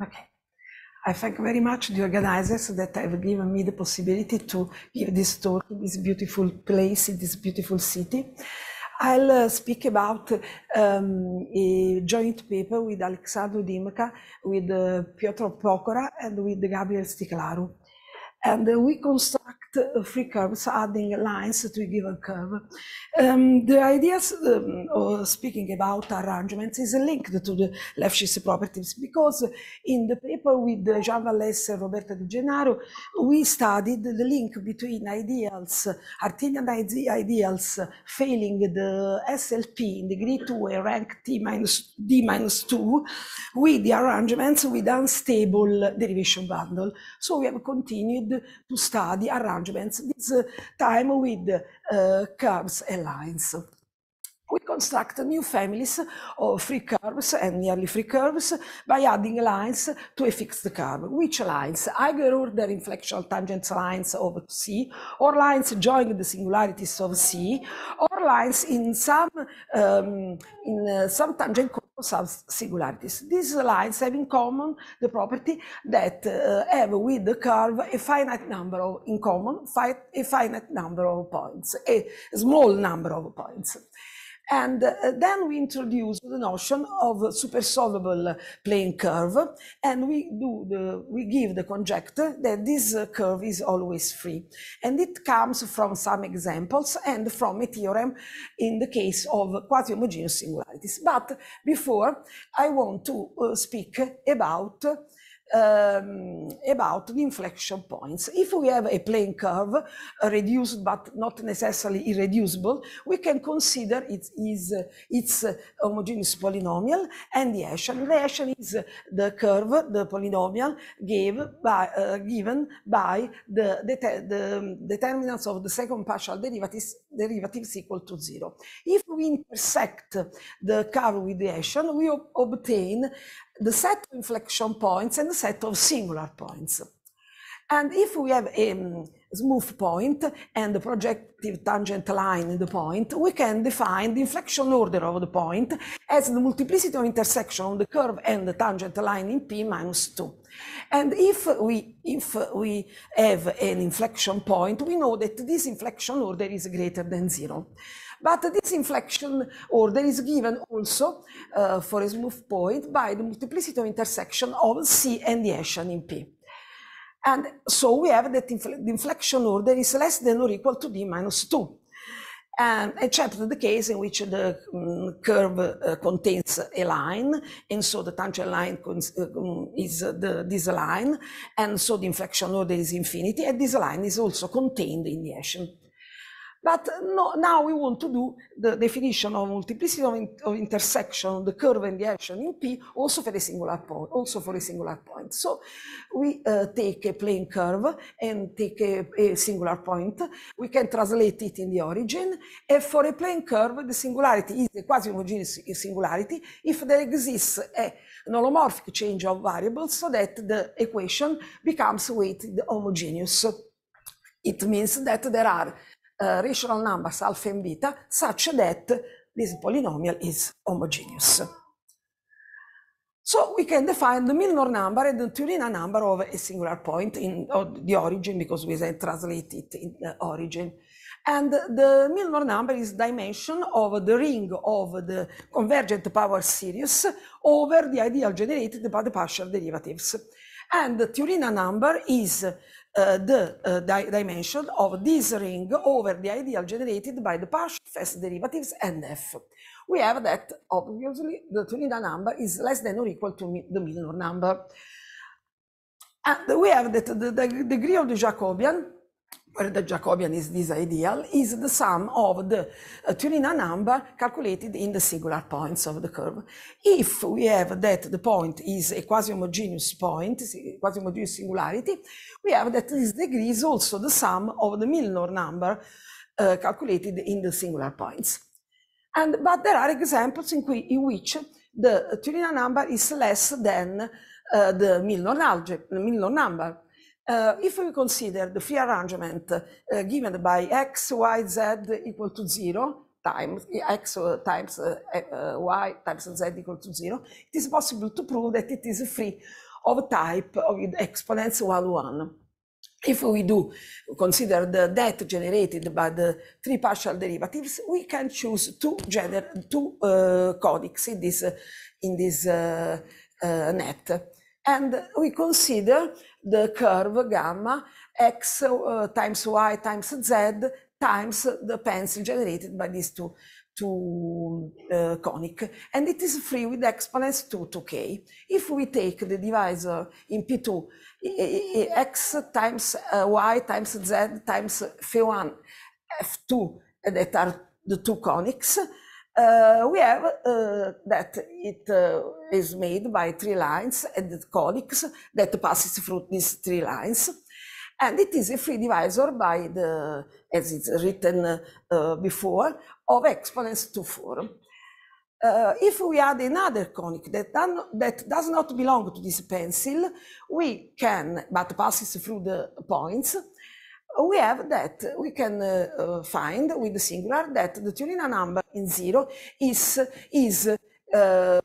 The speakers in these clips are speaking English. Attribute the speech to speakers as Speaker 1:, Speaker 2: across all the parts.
Speaker 1: Okay. I thank very much the organizers that have given me the possibility to give this talk in this beautiful place, in this beautiful city. I'll uh, speak about um, a joint paper with Alexandru Dimka, with uh, Piotr Pokora, and with Gabriel Sticlaru. And uh, we construct free curves adding lines to a given curve. Um, the ideas um, speaking about arrangements is linked to the Lefschitz properties because in the paper with Jean Vallès and Roberta Di Gennaro, we studied the link between ideals, Artinian ideals failing the SLP in degree 2 and rank T minus D minus 2 with the arrangements with unstable derivation bundle. So we have continued to study arrangements arrangements, this time with uh, curves and lines we construct new families of free curves and nearly free curves by adding lines to a fixed curve. Which lines? Either order inflectional tangent lines of C, or lines joining the singularities of C, or lines in some um, in uh, some tangent singularities. These lines have in common the property that uh, have with the curve a finite number of, in common, fi a finite number of points, a small number of points. And uh, then we introduce the notion of supersolvable plane curve, and we do the, we give the conjecture that this uh, curve is always free. And it comes from some examples and from a theorem in the case of quasi-homogeneous singularities. But before, I want to uh, speak about um, about the inflection points. If we have a plane curve, reduced but not necessarily irreducible, we can consider it is its homogeneous polynomial and the Hessian. The Hessian is the curve, the polynomial gave by, uh, given by the, the determinants of the second partial derivatives, derivatives equal to zero. If we intersect the curve with the Hessian, we ob obtain the set of inflection points and the set of singular points. And if we have a, um, smooth point and the projective tangent line in the point, we can define the inflection order of the point as the multiplicity of intersection of the curve and the tangent line in P minus 2. And if we, if we have an inflection point, we know that this inflection order is greater than zero. But this inflection order is given also uh, for a smooth point by the multiplicity of intersection of C and the Hessian in P. And so we have that infl the inflection order is less than or equal to d minus 2. And except the case in which the um, curve uh, contains a line, and so the tangent line uh, mm, is uh, the, this line, and so the inflection order is infinity, and this line is also contained in the Hessian but no, now we want to do the definition of multiplicity of, in, of intersection, the curve and the action in P, also for a singular point. Also for a singular point. So we uh, take a plane curve and take a, a, singular point. We can translate it in the origin. And for a plane curve, the singularity is a quasi-homogeneous singularity if there exists a an holomorphic change of variables so that the equation becomes weighted homogeneous. It means that there are uh, eh, rational numbers alpha and beta such that this polynomial is homogeneous. So we can define the Milnor number and the Turina number of a singular point in the origin because we then translate it in the eh, origin. And the Milnor number is dimension of the ring of the convergent power series over the ideal generated by the partial derivatives. And the Turina number is uh, the uh, dimension of this ring over the ideal generated by the partial first derivatives and f. We have that obviously the Tulida number is less than or equal to the Milnor number. And we have that the degree of the Jacobian where the Jacobian is this ideal, is the sum of the uh, Turina number calculated in the singular points of the curve. If we have that the point is a quasi-homogeneous point, quasi-homogeneous singularity, we have that this degree is also the sum of the Milnor number uh, calculated in the singular points. And, but there are examples in, in which the Turina number is less than uh, the Milnor, algebra, Milnor number. Uh, if we consider the free arrangement uh, given by x, y, z equal to zero, times x eh, times uh, y times z equal to zero, it is possible to prove that it is free of type of exponents 1, 1. If we do consider the debt generated by the three partial derivatives, we can choose two, gener two codics in this, in this net. And we consider the curve gamma x uh, times y times z times the pencil generated by these two, two uh, conic. And it is free with exponents 2 to k. If we take the divisor in P2, x times uh, y times z times phi1, f2, that are the two conics, uh, we have uh, that it uh, is made by three lines and the conics that passes through these three lines. And it is a free divisor by the, as it's written before, of exponents to 4. Uh, if we add another conic that, that, does not belong to this pencil, we can, but passes through the points, we have that we can uh, uh, find with the singular that the Turina number in zero is, is uh,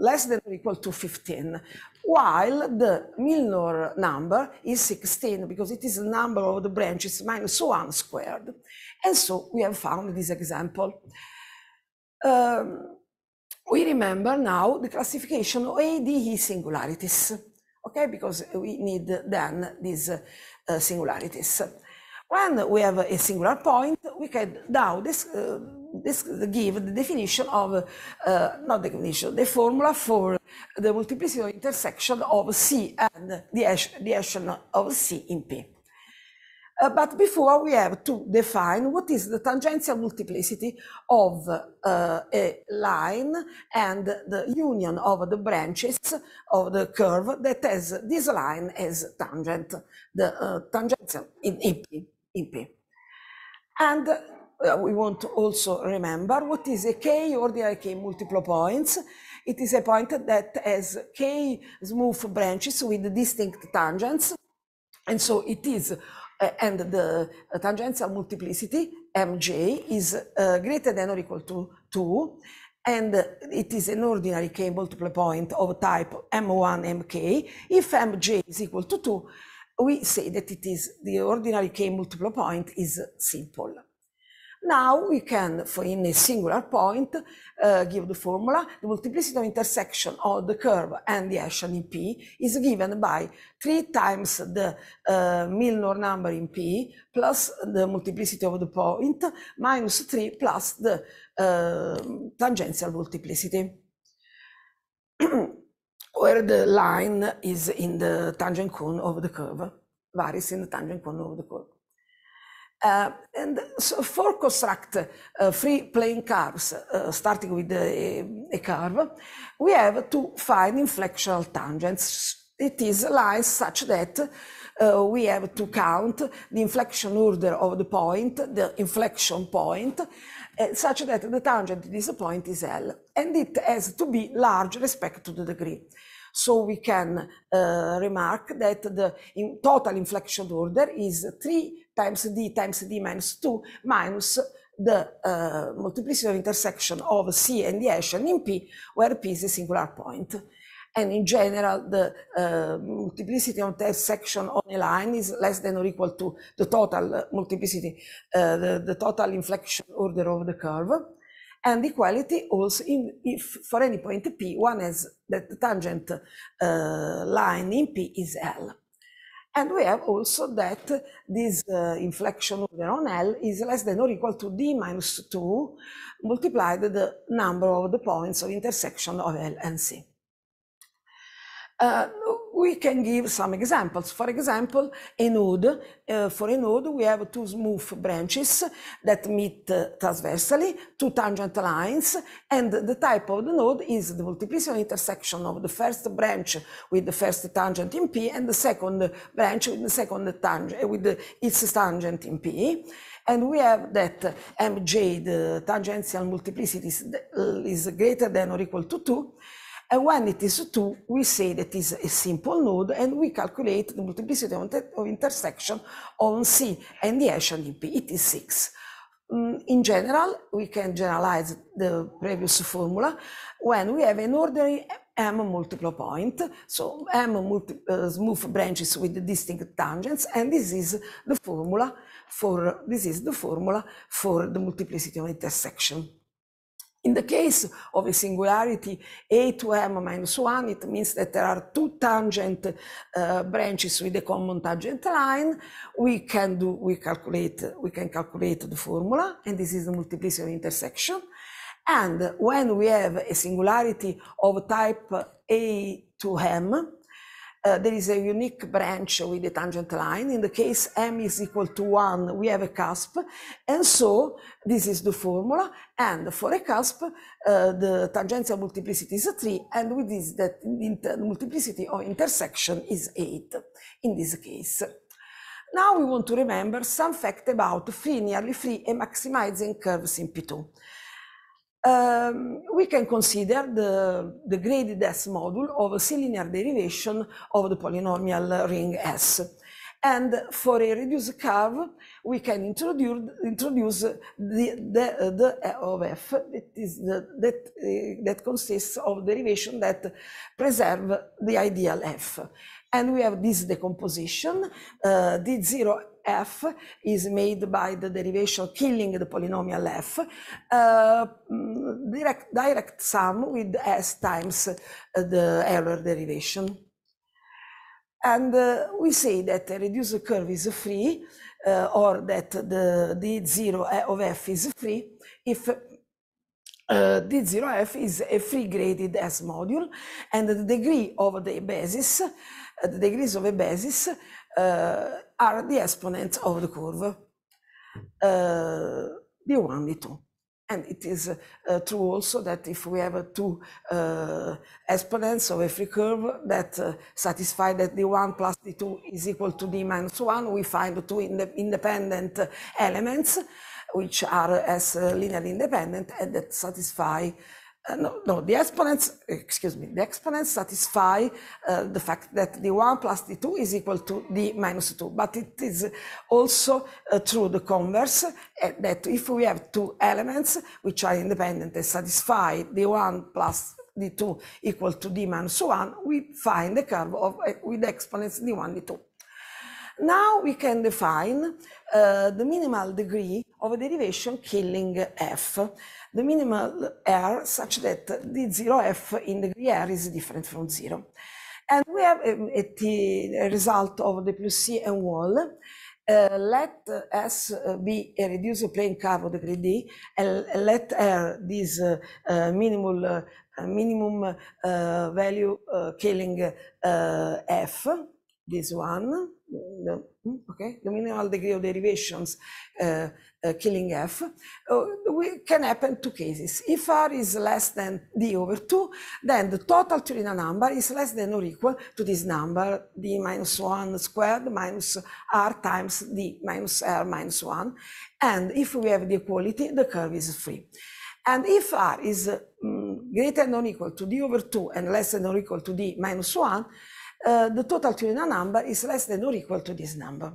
Speaker 1: less than or equal to 15, while the Milnor number is 16 because it is the number of the branches minus 1 squared. And so we have found this example. Um, we remember now the classification of ADE singularities okay? Because we need then these uh, singularities. When we have a singular point, we can now this, uh, this give the definition of, uh, not definition, the formula for the multiplicity of intersection of C and the, the action of C in P. Uh, but before we have to define what is the tangential multiplicity of uh, a line and the union of the branches of the curve that has this line as tangent, the uh, tangential in EP. EP. And uh, we want to also remember what is a k ordinary k multiple points. It is a point that has k smooth branches with distinct tangents. And so it is uh, and the uh, tangential multiplicity, mj, is eh, greater than or equal to 2, and it is an ordinary k multiple point of type m1 mk. If mj is equal to 2, we say that it is the ordinary k multiple point is simple. Now we can, for in a singular point, uh, give the formula. The multiplicity of intersection of the curve and the Hessian in P is given by 3 times the uh, Milnor number in P plus the multiplicity of the point minus 3 plus the uh, tangential multiplicity. where the line is in the tangent cone of the curve, varies in the tangent cone of the curve. Uh, and so for construct uh, free plane curves, uh, starting with a, a, curve, we have to find inflectional tangents. It is lines such that uh, we have to count the inflection order of the point, the inflection point, uh, such that the tangent at this point is L. And it has to be large respect to the degree. So we can uh, remark that the in total inflection order is 3 times d times d minus 2 minus the uh, multiplicity of intersection of C and the Hessian in P, where P is a singular point. And in general, the uh, multiplicity of section on a line is less than or equal to the total uh, multiplicity, uh, the, the, total inflection order of the curve and equality also in, if for any point P, one is that the tangent uh, line in P is L. And we have also that this uh, inflection order on L is less than or equal to D minus 2 multiplied the number of the points of intersection of L and C. Uh, we can give some examples. For example, a node. Uh, for a node, we have two smooth branches that meet uh, eh, transversally, two tangent lines, and the type of the node is the multiplicity intersection of the first branch with the first tangent in P and the second branch with the second tangent eh, with the, its tangent in P. And we have that mj, the tangential multiplicity, is greater than or equal to 2 and when it is 2, we say that is a simple node, and we calculate the multiplicity of, of intersection on C and the Hessian in It is 6. Mm, in general, we can generalize the previous formula when we have an ordinary M multiple point, so M multi, uh, smooth branches with distinct tangents, and this is the formula for this is the formula for the multiplicity of intersection. In the case of a singularity A to M minus 1, it means that there are two tangent uh, branches with a common tangent line. We can do, we calculate, we can calculate the formula, and this is the multiplicity of intersection. And when we have a singularity of type A to M, uh, there is a unique branch with the tangent line. In the case m is equal to 1, we have a cusp. And so this is the formula. And for a cusp, uh, the tangential multiplicity is 3, and with this, that multiplicity or intersection is 8 in this case. Now we want to remember some fact about free, nearly free, and maximizing curves in P2 um, we can consider the, the graded S module of a linear derivation of the polynomial ring S. And for a reduced curve, we can introduce, introduce the, the, the e of f that, is the, that, uh, that consists of derivation that preserve the ideal f. And we have this decomposition, uh, eh, d0 f is made by the derivation killing the polynomial f, uh, mm, direct, direct sum with s times uh, the error derivation. And uh, we say that a reduced curve is free, uh, or that the d0 uh, of f is free, if uh, d0f is a free graded S module, and the degree of the basis, uh, the degrees of a basis Eh, are the exponents of the curve, the one, the two. And it is uh, true also that if we have uh, two uh, exponents of every curve that satisfy that d1 plus d2 is equal to d minus 1, we find two in independent elements which are as linearly independent and that satisfy uh, no, no, the exponents, excuse me, the exponents satisfy uh, the fact that d1 plus d2 is equal to d minus 2. But it is also uh, true the converse uh, that if we have two elements which are independent and satisfy d1 plus d2 equal to d minus 1, we find the curve of, uh, with exponents d1, d2. Now we can define the minimal degree of a derivation killing f the minimal R such that the zero F in degree R is different from zero. And we have um, a, a, a result of the plus C and wall. Uh, let S uh, be a uh, reduced plane curve of degree D, and let R, this uh, uh, minimal, uh, minimum value killing F, this one, mm, okay, the minimal degree of derivations, uh, uh, killing f, uh, we can happen two cases. If r is less than d over 2, then the total Turing number is less than or equal to this number, d minus 1 squared minus r times d minus r minus 1. And if we have the equality, the curve is free. And if r is um, greater than or equal to d over 2 and less than or equal to d minus 1, uh, the total Turing number is less than or equal to this number,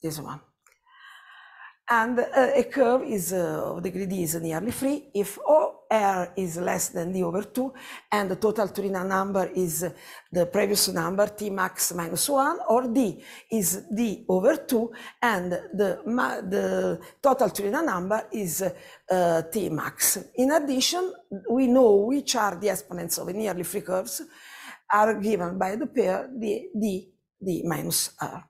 Speaker 1: this one. And uh, a curve is uh, eh, of degree D is nearly free if OR is less than D over 2 and the total Turina number is the previous number T max minus 1 or D is D over 2 and the, the total Turina number is uh, T max. In addition, we know which are the exponents of nearly free curves are given by the pair D, D, D minus R.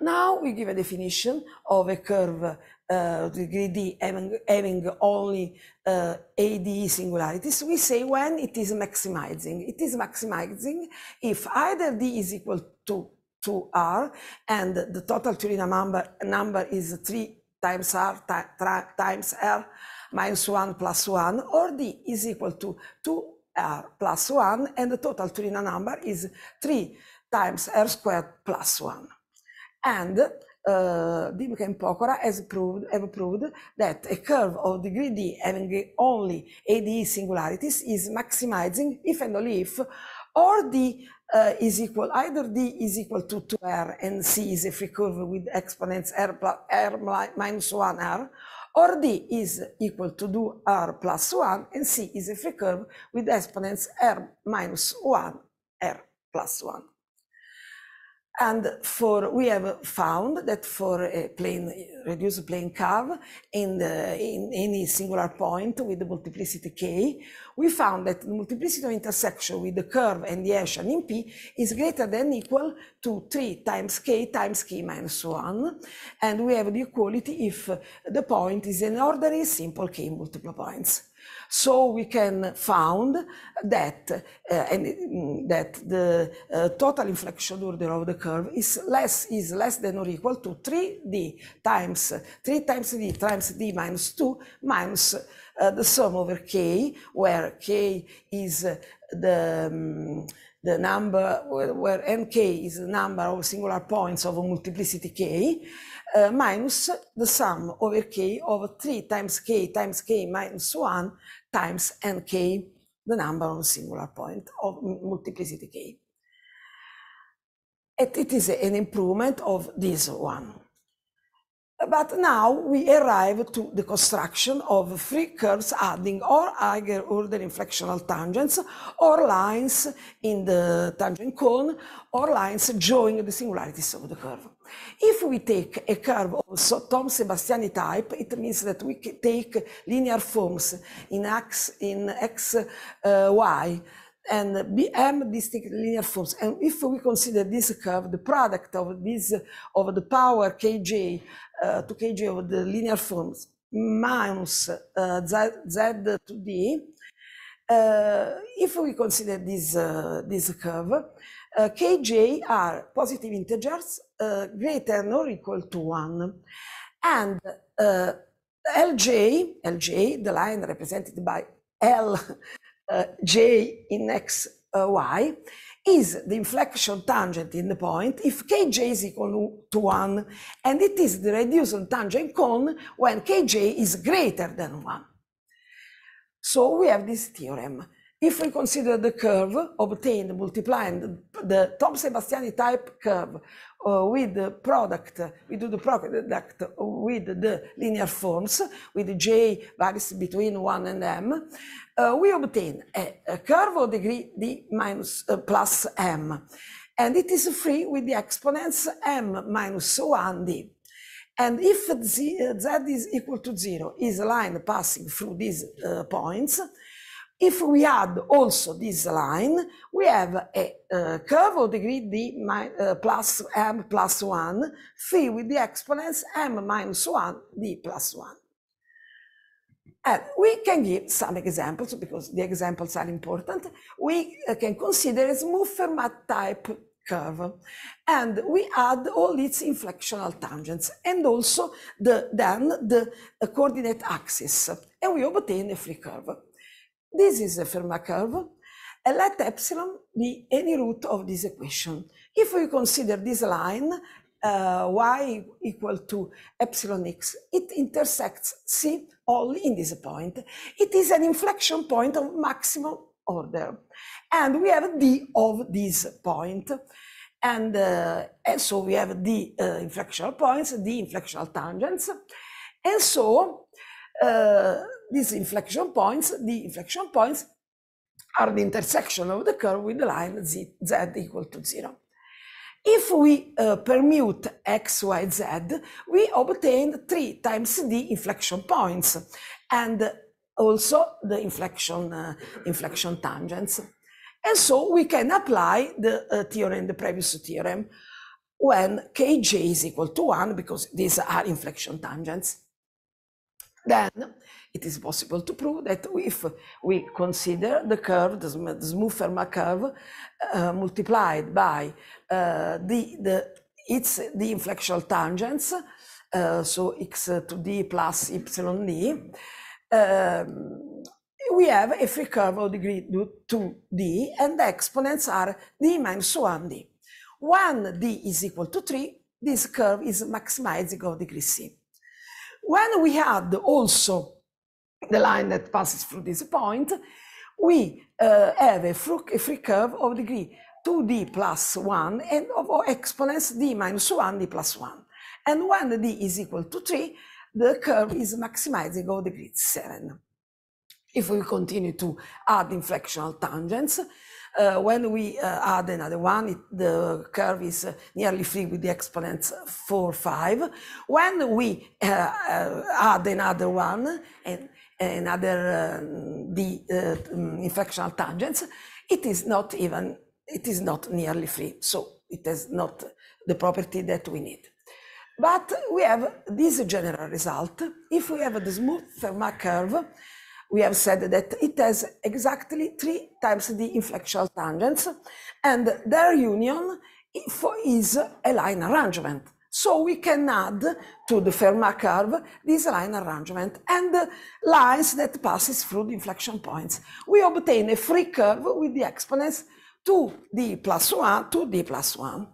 Speaker 1: Now we give a definition of a curve uh, degree D having, having only uh, ADE singularities, we say when it is maximizing. It is maximizing if either D is equal to 2R and the total Turing number, number is 3 times R times R minus 1 plus 1, or D is equal to 2 R uh, plus 1, and the total Turina number is 3 times r squared plus 1. And uh, Dimka and Pokora has proved, have proved that a curve of degree D having only ADE singularities is maximizing if and only if or D uh, is equal, either D is equal to 2R and C is a free curve with exponents R, plus, R minus 1R, or D is equal to 2R plus 1, and C is a free curve with exponents R minus 1, R plus 1. And for we have found that for a plane, reduced plane curve in, the, in any singular point with the multiplicity k, we found that the multiplicity of intersection with the curve and the Hessian in P is greater than equal to 3 times k times k minus 1. And we have the equality if the point is an ordinary simple k multiple points. So we can found that, uh, and, mm, that the uh, total inflection order of the curve is less, is less than or equal to 3d times, 3 times d times d minus 2 minus uh, the sum over k, where k is uh, the, um, the number, where, where nk is the number of singular points of multiplicity k, uh, minus the sum over k of 3 times k times k minus 1 times nk, the number of singular point of multiplicity k. And it is an improvement of this one. But now we arrive to the construction of free curves adding or higher order inflectional tangents or lines in the tangent cone or lines joining the singularities of the curve. If we take a curve also Tom Sebastiani type, it means that we take linear forms in x, in x uh, y, and BM distinct linear forms. And if we consider this curve, the product of this, of the power Kj uh, to Kj of the linear forms minus uh, Z, Z to D, uh, if we consider this, uh, this curve, uh, kj are positive integers uh, greater than or equal to 1. And uh, lj, lj, the line represented by l, uh, j in x, uh, y, is the inflection tangent in the point if kj is equal to 1, and it is the reduced tangent cone when kj is greater than 1. So we have this theorem. If we consider the curve obtained multiplying the, the Tom-Sebastiani type curve uh, with the product, we do the product with the linear forms, with J varies between 1 and M, uh, we obtain a, a, curve of degree D minus uh, plus M. And it is free with the exponents M minus 1D. And if Z, uh, Z is equal to zero, is a line passing through these uh, points, if we add also this line, we have a uh, curve of degree d my, uh, plus m plus 1, phi with the exponents m minus 1, d plus 1. And we can give some examples because the examples are important. We uh, can consider a smooth Fermat type curve and we add all its inflectional tangents and also the, then the, the uh, coordinate axis and we obtain a free curve. This is a Fermat curve. And let epsilon be any root of this equation. If we consider this line, uh, y equal to epsilon x, it intersects C only in this point. It is an inflection point of maximum order. And we have D of this point. And, uh, and so we have the uh, inflectional points, the inflectional tangents. And so uh, these inflection points, the inflection points are the intersection of the curve with the line z, z equal to 0. If we uh, permute x, y, z, we obtain 3 times the inflection points and also the inflection, uh, inflection tangents. And so we can apply the uh, theorem, the previous theorem, when kj is equal to 1, because these are inflection tangents. Then it is possible to prove that if we consider the curve, the, smooth Fermat curve, uh, multiplied by uh, the, the, its, the inflectional tangents, uh, so x to d plus epsilon d, um, we have a free curve of degree 2d, and the exponents are d minus When 1d is equal to 3, this curve is maximizing of degree c. When we add also the line that passes through this point, we uh, have a free, curve of degree 2d plus 1 and of exponents d minus 1, d plus 1. And when d is equal to 3, the curve is maximizing of degree 7. If we continue to add inflectional tangents, uh, when we uh, add another one, it, the curve is uh, nearly free with the exponents 4, 5. When we uh, uh, add another one, and and other the uh, uh um, infectional tangents, it is not even, it is not nearly free. So it has not the property that we need. But we have this general result. If we have the smooth Fermat curve, we have said that it has exactly three times the inflectional tangents, and their union is a line arrangement. So we can add to the Fermat curve this line arrangement and lines that passes through the inflection points. We obtain a free curve with the exponents 2d plus 1 to d plus 1.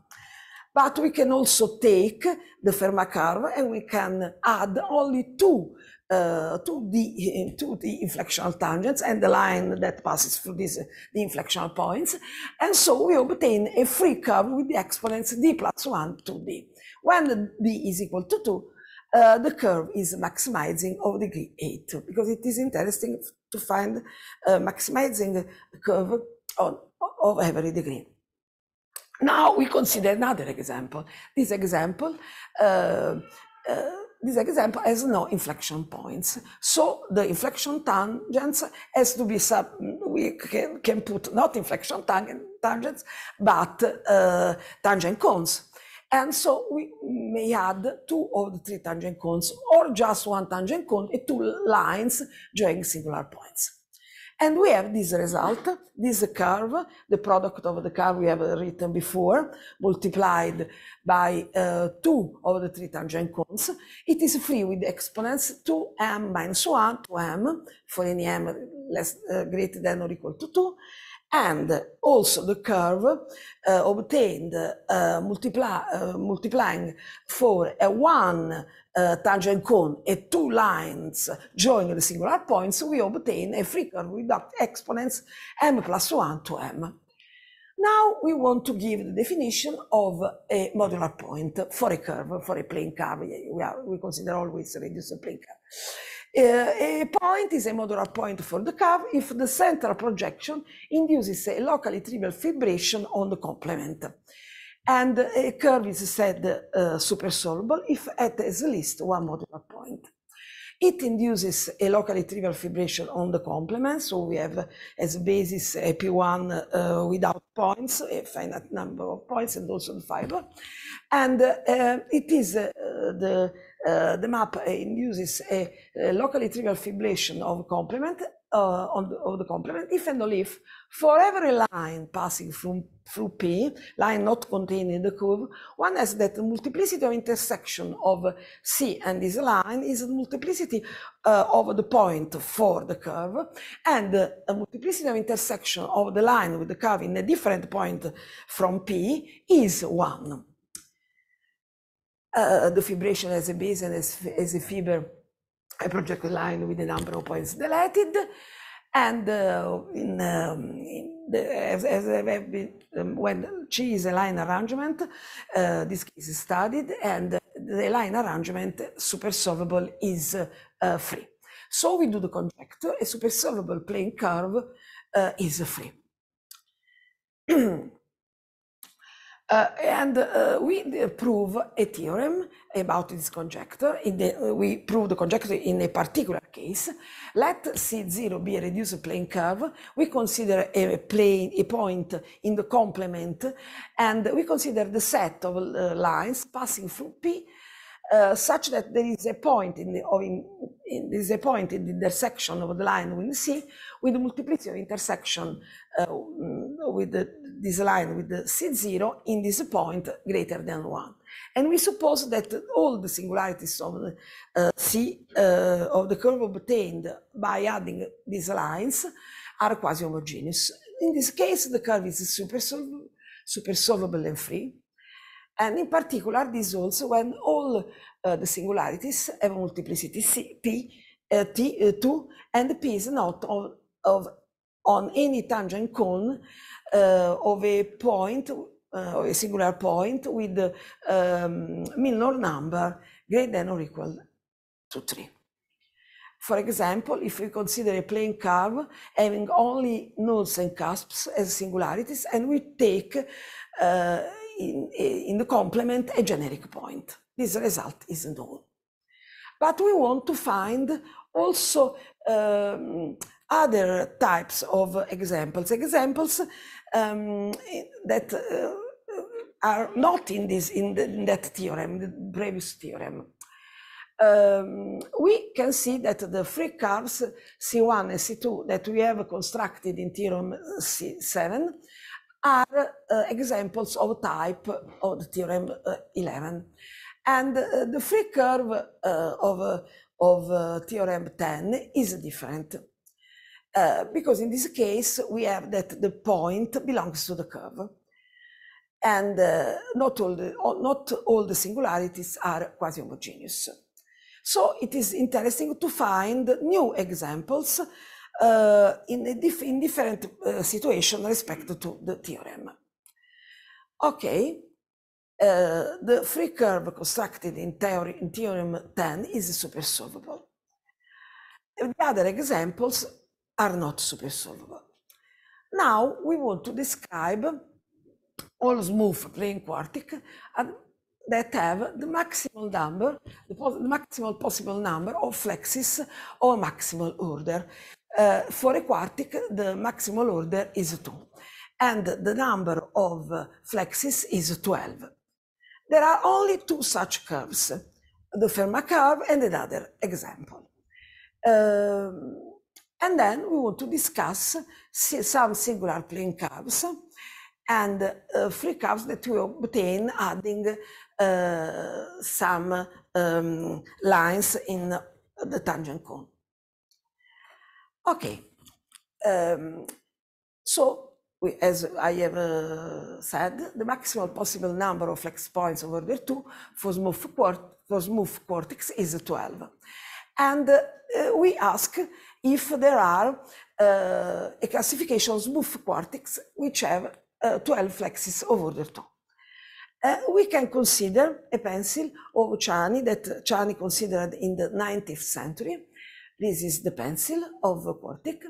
Speaker 1: But we can also take the Fermat curve and we can add only two uh, to the inflectional tangents and the line that passes through these the inflectional points, and so we obtain a free curve with the exponents d plus one to d. When b is equal to 2, uh, the curve is maximizing of degree 8, because it is interesting to find uh, maximizing curve on, of every degree. Now we consider another example. This example, uh, uh, this example has no inflection points. So the inflection tangents has to be sub, we can, can put not inflection tangents, but uh, tangent cones and so we may add two or three tangent cones or just one tangent cone and two lines joining singular points. And we have this result, this curve, the product of the curve we have written before, multiplied by uh, two of the three tangent cones. It is free with exponents 2m minus 1 to m, for any m less uh, greater than or equal to 2 and also the curve uh, obtained uh, uh, multiplying for a one uh, tangent cone and two lines joining the singular points, we obtain a frequency curve without exponents m plus 1 to m. Now we want to give the definition of a modular point for a curve, for a plane curve. We, are, we consider always a reduced plane curve a eh, point is a modular point for the curve if the central projection induces a locally trivial fibration on the complement. And a curve is said uh, eh, supersolvable if at least one modular point. It induces a locally trivial fibration on the complement, so we have as basis a P1 uh, eh, without points, a finite number of points, and also the fiber. And uh, it is the uh, the map induces a, a, locally trivial fibrillation of complement uh, the, of the complement if and only if for every line passing from, through P, line not contained in the curve, one has that the multiplicity of intersection of C and this line is the multiplicity uh, of the point for the curve and the multiplicity of intersection of the line with the curve in a different point from P is one. Uh, uh, uh, the fibration as a base and as, as a fiber, a project line with a number of points deleted. And uh, in, um, in the, as, as been, um, when G is a line arrangement, uh, this case is studied, and the line arrangement supersolvable is free. So we do the conjecture, a supersolvable plane curve is free. Uh, and uh, we uh, prove a theorem about this conjecture. The, uh, we prove the conjecture in a particular case. Let C0 be a reduced plane curve. We consider a plane, a point in the complement, and we consider the set of uh, lines passing through P uh, such that there is a point in the in, in, there is a point in the intersection of the line with C with the multiplicity of intersection uh, with the this line with the C0 in this point greater than 1. And we suppose that all the singularities of the, uh, C uh, of the curve obtained by adding these lines are quasi-homogeneous. In this case, the curve is super, sol super solvable and free. And in particular, this also when all uh, the singularities have multiplicity C, P, uh, T, uh, 2, and P is not of, of on any tangent cone uh, of a point, uh, a singular point with the um, minor number greater than or equal to 3. For example, if we consider a plane curve having only nodes and cusps as singularities, and we take uh, in, in, the complement a generic point. This result is known. But we want to find also um, other types of examples, examples um, that uh, are not in this in, the, in, that theorem, the previous theorem. Um, we can see that the free curves C1 and C2 that we have constructed in theorem uh, C7 are uh, examples of type of the theorem uh, 11. And uh, the free curve uh, of, uh, of theorem 10 is different. Eh, because in this case we have that the point belongs to the curve and uh, not, all the, not all the singularities are quasi-homogeneous. So it is interesting to find new examples uh, in, dif in, different uh, situations respect to the theorem. Okay, uh, the free curve constructed in, theory, in theorem 10 is supersolvable. The other examples are not supersolvable. Now we want to describe all smooth plane quartic that have the maximal number, the, maximal possible number of flexes or maximal order. Uh, for a quartic, the maximal order is 2, and the number of flexes is 12. There are only two such curves, the Fermat curve and another example. Um, and then we want to discuss some singular plane curves and uh, free curves that we obtain adding uh, some um, lines in the tangent cone. Okay, um, so we, as I have uh, said, the maximal possible number of flex points over order 2 for smooth, for smooth is 12. And uh, we ask if there are uh, a classification smooth cortex which have uh, 12 flexes of order 2. Uh, we can consider a pencil of Chani that Chani considered in the 19th century. This is the pencil of Quartic.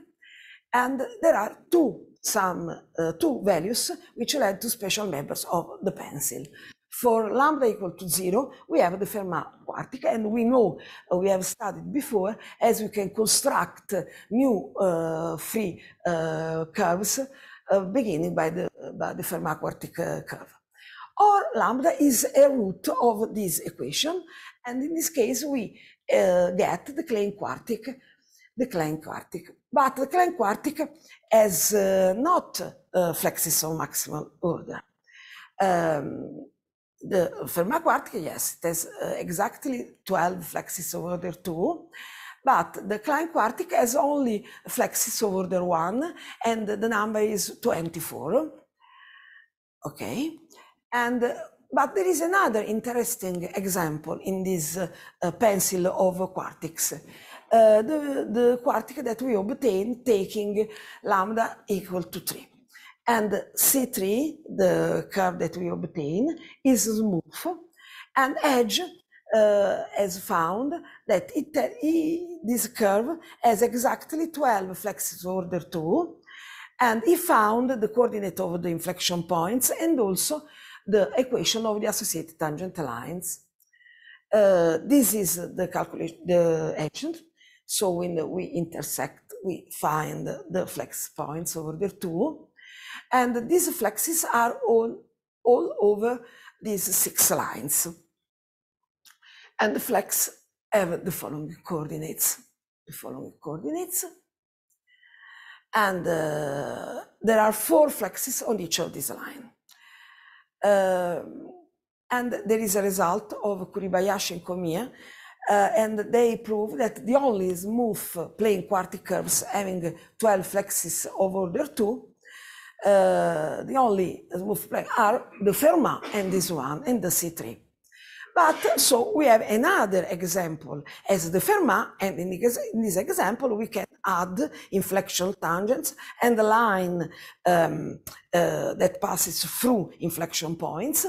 Speaker 1: And there are two, some, uh, two values which led to special members of the pencil. For lambda equal to zero, we have the Fermat quartic, and we know, uh, we have studied before, as we can construct new uh, free uh, curves uh, beginning by the, by the Fermat quartic uh, curve. Or lambda is a root of this equation, and in this case, we get the Klein quartic, the Klein quartic. But the Klein quartic has uh, not uh, flexes of maximal order. Um, the Fermat quartic, yes, it has uh, exactly 12 flexes over there two, but the Klein quartic has only flexes over there one, and the number is 24. Okay, and but there is another interesting example in this uh, pencil of quartics. Uh, the, the quartic that we obtain taking lambda equal to 3. And C3, the curve that we obtain, is smooth. And edge uh, has found that it, uh, this curve has exactly 12 flexes order 2. And he found the coordinate of the inflection points and also the equation of the associated tangent lines. Uh, this is the calculation, the agent. So when we intersect, we find the flex points over the two. And these flexes are all, all over these six lines. And the flex have the following coordinates. The following coordinates. And uh, there are four flexes on each of these lines. Uh, and there is a result of Kuribayashi and Komiya, uh, and they prove that the only smooth plane quartic curves having 12 flexes of order 2 uh, the only smooth uh, are the Fermat and this one and the C3. But so we have another example as the Fermat, and in this, in this example, we can add inflectional tangents and the line um, uh, that passes through inflection points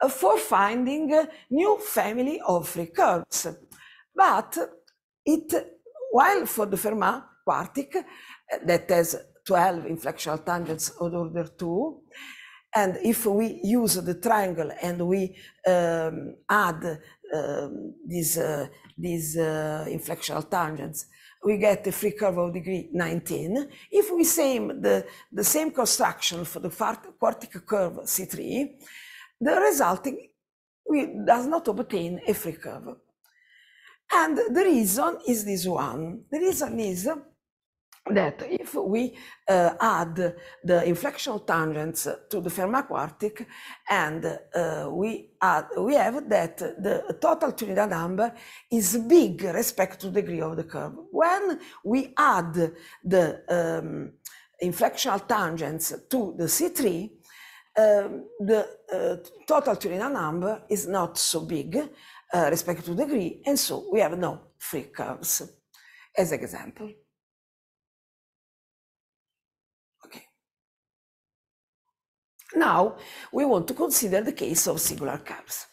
Speaker 1: uh, for finding new family of free curves. But it, while for the Fermat quartic, that has 12 inflectional tangents on order 2. And if we use the triangle and we um, add um, these, uh, these uh, inflectional tangents, we get a free curve of degree 19. If we same the, the same construction for the quartic curve C3, the resulting we does not obtain a free curve. And the reason is this one. The reason is that if we uh, add the inflectional tangents to the Fermat-Quartic and uh, we, add, we have that the total Trinidad number is big respect to degree of the curve. When we add the um, inflectional tangents to the C3, um, the uh, total Trinidad number is not so big uh, respect to degree and so we have no free curves as example. Now, we want to consider the case of singular curves.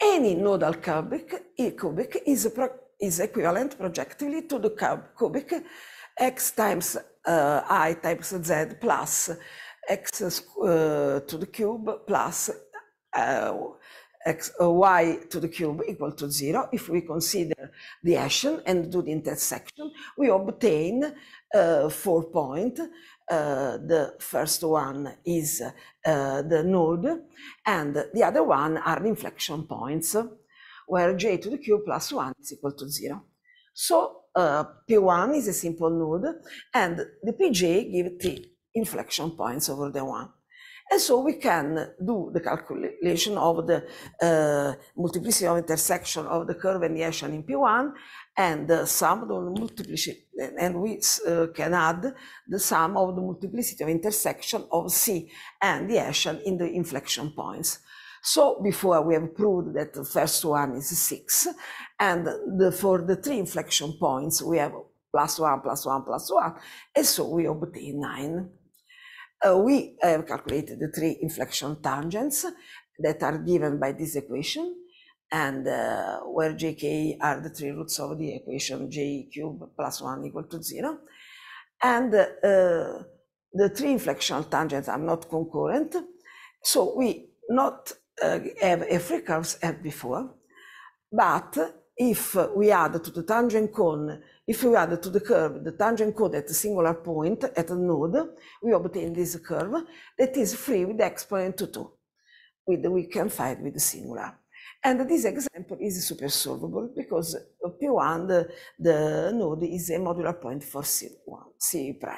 Speaker 1: Any nodal cubic, is, pro, is equivalent projectively to the cub, cubic x times uh, i times z plus x uh, to the cube plus uh, uh to the cube equal to zero. If we consider the Hessian and do the intersection, we obtain uh, four points. Uh, the first one is uh, the node, and the other one are the inflection points, where j to the q plus 1 is equal to 0. So uh, P1 is a simple node, and the Pj give t inflection points over the 1. And so we can do the calculation of the uh, multiplicity of intersection of the curve and the Hessian in P1 and the sum of the multiplicity, and we uh, can add the sum of the multiplicity of intersection of C and the Hessian in the inflection points. So before we have proved that the first one is six, and the, for the three inflection points we have plus one, plus one, plus one, and so we obtain nine. Uh, we have calculated the three inflection tangents that are given by this equation and uh, where jk are the three roots of the equation j cubed plus 1 equal to 0. And uh, the three inflectional tangents are not concurrent, so we not uh, have a free curves as before, but if we add to the tangent cone, if we add to the curve the tangent cone at a singular point, at a node, we obtain this curve that is free with exponent to 2, with, we can find with the singular. And this example is super solvable because P1, the, the node, is a modular point for C1, C prime.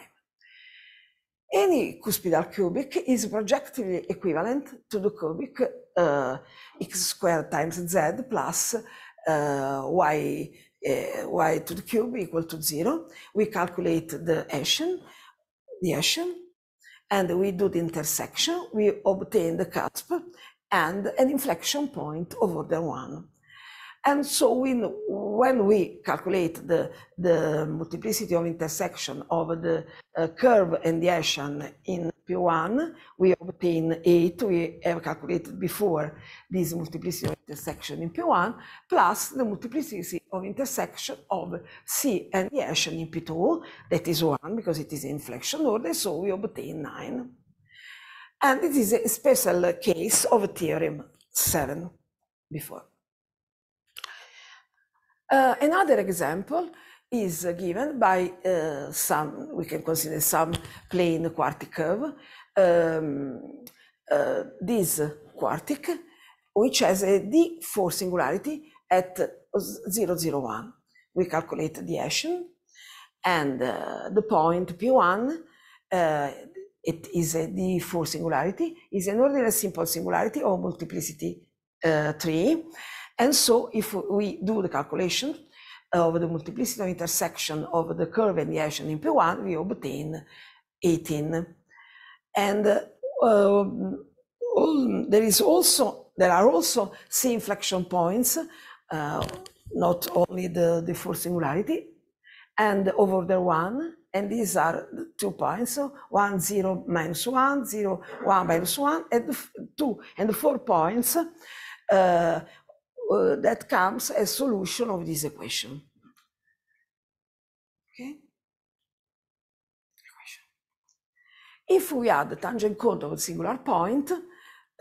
Speaker 1: Any cuspidal cubic is projectively equivalent to the cubic uh, x squared times z plus uh, y uh, y to the cube equal to zero. We calculate the action, the action, and we do the intersection. We obtain the cusp and an inflection point of order one. And so in, when we calculate the, the multiplicity of intersection of the uh, curve and the action in P1, we obtain 8, we have calculated before this multiplicity of intersection in P1, plus the multiplicity of intersection of C and the action in P2, that is 1 because it is inflection order, so we obtain 9. And this is a special case of theorem 7 before. Uh, another example is given by uh, some, we can consider some plane quartic curve, um, uh, this quartic, which has a D4 singularity at 001. We calculate the Hessian and the point P1, it is a D4 singularity, is an ordinary simple singularity or multiplicity 3. And so if we do the calculation of the multiplicity of intersection of the curve and the action in P1, we obtain 18. And uh, there is also there are also C inflection points, uh, not only the, the four singularity, and over the one, and these are the two points, so one, zero, minus one, zero, one, minus one, and two, and four points, uh, uh, that comes as solution of this equation. Okay? If we add the tangent cone of a singular point,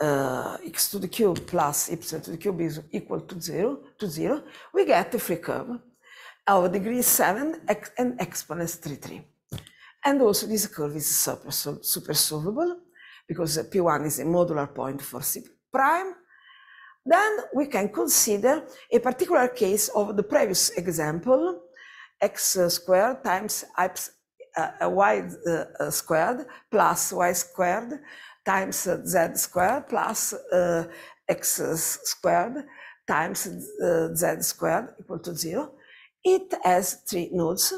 Speaker 1: uh, x to the cube plus y to the cube is equal to zero, to zero, we get the free curve of degree seven x and exponents three three. And also this curve is super, super solvable because P1 is a modular point for C prime then we can consider a particular case of the previous example, x squared times uh, uh, y uh, squared plus y squared times z squared plus uh, x squared times z squared equal to zero. It has three nodes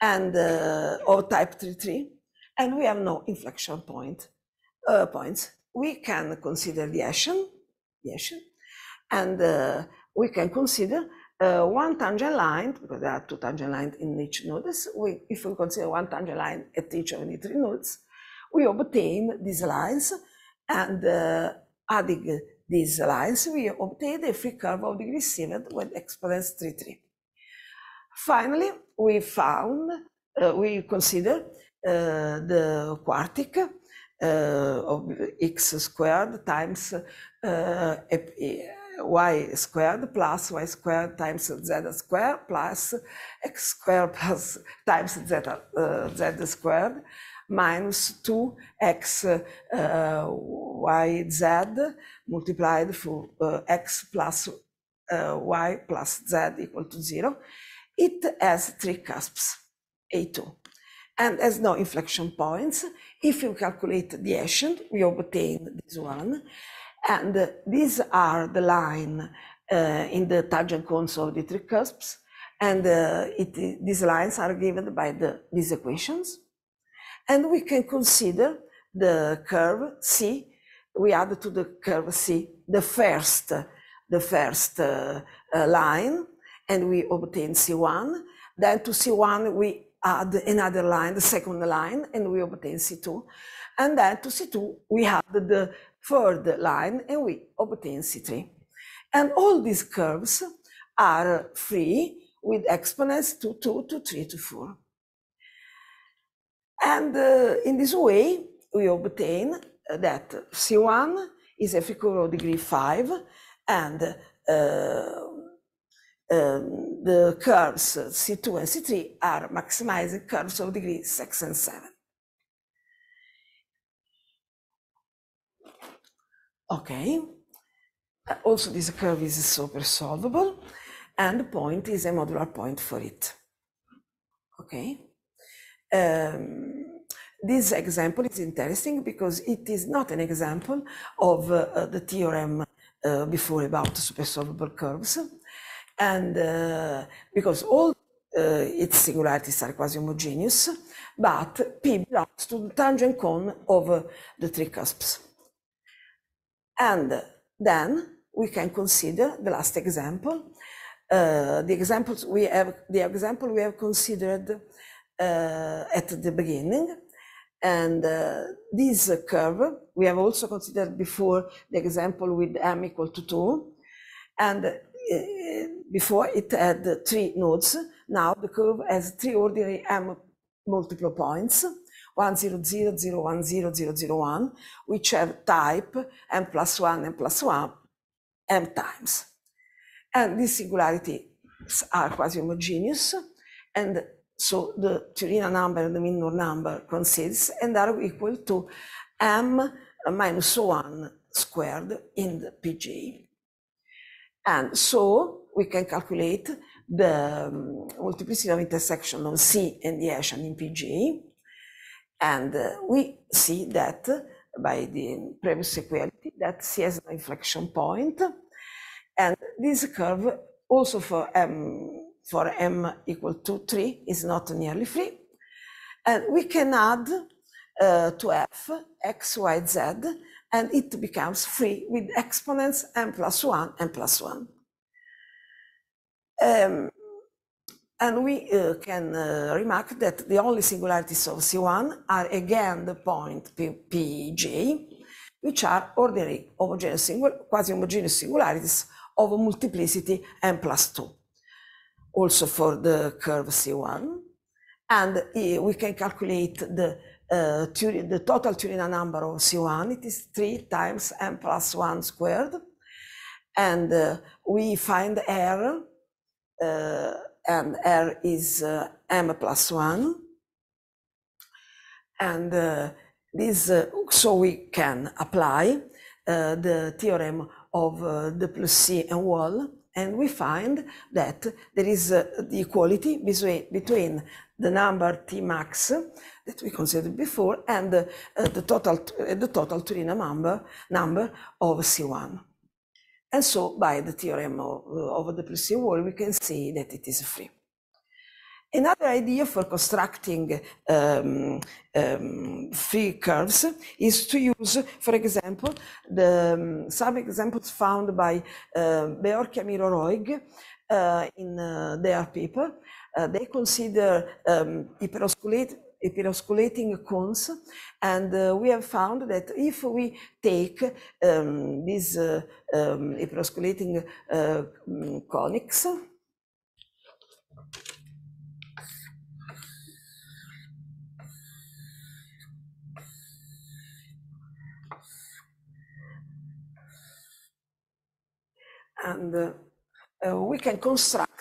Speaker 1: and uh, of type 3, 3, and we have no inflection point points. We can consider the Hessian deviation. And uh, we can consider uh, one tangent line, because there are two tangent lines in each node. We, if we consider one tangent line at each of the three nodes, we obtain these lines, and uh, adding these lines, we obtain the free curve of degree 7 with exponents 3, 3. Finally, we found, uh, we consider uh, the quartic, uh, of x squared times uh, y squared plus y squared times z squared plus x squared plus times z, uh, z squared minus 2x uh, yz multiplied for uh, x plus uh, y plus z equal to 0. It has three cusps, A2 and has no inflection points. If you calculate the Hessian, we obtain this one. And uh, these are the line uh, in the tangent cones of the three cusps. And uh, it, these lines are given by the, these equations. And we can consider the curve C. We add to the curve C the first, the first uh, uh, line, and we obtain C1. Then to C1, we add another line, the second line, and we obtain C2. And then to C2, we add the third line and we obtain C3. And all these curves are free with exponents to 2, to 3, to 4. And uh, in this way, we obtain uh, that C1 is a Ficoro degree 5 and uh, um, the curves C2 and C3 are maximizing curves of degree 6 and 7. Okay, also this curve is super solvable and the point is a modular point for it. Okay, um, this example is interesting because it is not an example of uh, the theorem uh, before about supersolvable curves, and uh, because all uh, its singularities are quasi-homogeneous, but P belongs to the tangent cone of uh, the three cusps. And then we can consider the last example. Uh, the examples we have, the example we have considered uh, at the beginning, and uh, this curve we have also considered before the example with m equal to two, and uh, before it had three nodes. Now the curve has three ordinary M multiple points, 1, 0, 0, 0, 1, 0, 0, 0, 1, which have type M plus 1, M plus 1, M times. And these singularities are quasi-homogeneous, and so the Turina number and the Minor number consists and are equal to M minus 1 squared in the PG. And so we can calculate the um, multiplicity of intersection of C and the Hessian in PG. And uh, we see that by the previous equality that C has an inflection point. And this curve also for M, for M equal to 3 is not nearly free. And we can add uh, to F, X, Y, Z and it becomes free with exponents n plus 1 n plus plus 1. Um, and we uh, can uh, remark that the only singularities of C1 are again the point PJ, which are ordinary homogeneous quasi-homogeneous singularities of multiplicity n plus 2, also for the curve C1. And uh, we can calculate the uh, the total Turing number of C1, it is 3 times m plus 1 squared. And uh, we find R, uh, and R is uh, m plus 1. And uh, this, so we can apply the theorem of the plus C and wall, and we find that there is the equality between, between the number T max that we considered before and uh, the total uh, the total Turing number number of C1. And so by the theorem of, uh, of the preceding wall, we can see that it is free. Another idea for constructing um, um, free curves is to use, for example, the, um, some examples found by uh, Beorkia Miroroig uh, in uh, their paper. Uh, they consider um, hyperosculate eperosculating cones. And uh, we have found that if we take um, these uh, um, uh, mm, conics, and uh, uh, we can construct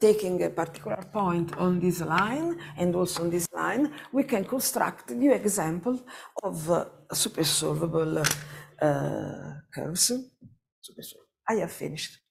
Speaker 1: taking a particular point on this line and also on this line, we can construct new example of uh, supersolvable uh, curves. Supersolvable. I have finished.